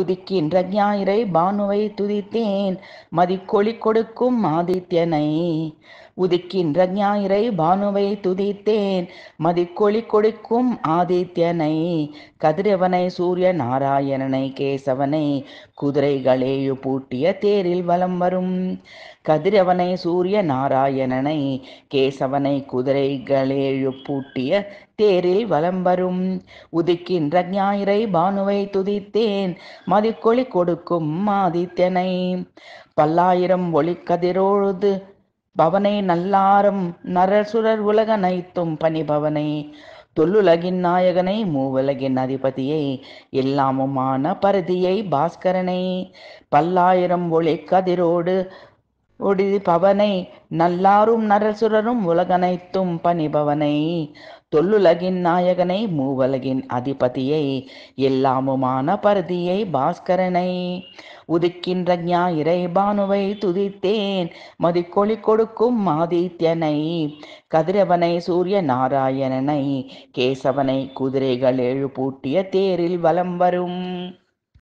உதிக்கின்ற ஞாயிறை பானுவை துதித்தேன் மதிக்கொழி கொடுக்கும் ஆதித்யனை உதிக்கின்ற ஞாயிறை பானுவை துதித்தேன் மதிக்கொழி கொடுக்கும் ஆதித்யனை கதிரவனை சூரிய நாராயணனை கேசவனை குதிரைகளேயு பூட்டிய தேரில் வலம் வரும் கதிரவனை சூரிய நாராயணனை கேசவனை குதிரைகளே பூட்டிய தேரில் வலம் வரும் உதிக்கின்ற ஞாயிறை பானுவை துதித்தேன் மதிக்கொளி கொடுக்கும் மாதித்தனை பல்லாயிரம் கதிரோழுது பவனை நல்லாரம் நரசுரர் உலகனைத்தும் பணிபவனை தொல்லுலகின் நாயகனை மூவுலகின் அதிபதியை எல்லாமுமான பரதியை பாஸ்கரனை பல்லாயிரம் ஒளி கதிரோடு ஒடி பவனை நல்லாரும் நரசுரரும் உலகனைத்தும் பணிபவனை தொல்லுலகின் நாயகனை மூவலகின் அதிபதியை எல்லாமுமான பருதியை பாஸ்கரனை உதிக்கின்ற ஞாயிறை பானுவை துதித்தேன் மதிக்கொழி கொடுக்கும் ஆதித்யனை கதிரவனை சூரிய நாராயணனை கேசவனை குதிரைகள் எழு பூட்டிய தேரில் வலம் வரும்